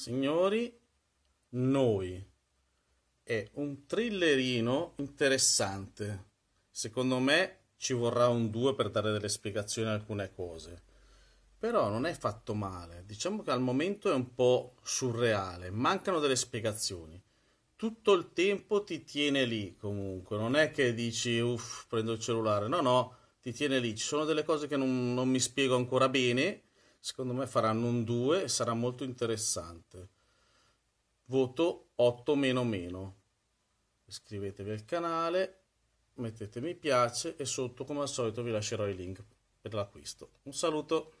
Signori, noi è un thrillerino interessante. Secondo me ci vorrà un 2 per dare delle spiegazioni a alcune cose. Però non è fatto male. Diciamo che al momento è un po' surreale, mancano delle spiegazioni. Tutto il tempo ti tiene lì comunque, non è che dici uff, prendo il cellulare. No, no, ti tiene lì. Ci sono delle cose che non, non mi spiego ancora bene Secondo me faranno un 2 e sarà molto interessante. Voto 8 meno meno. Iscrivetevi al canale, mettete mi piace e sotto come al solito vi lascerò i link per l'acquisto. Un saluto!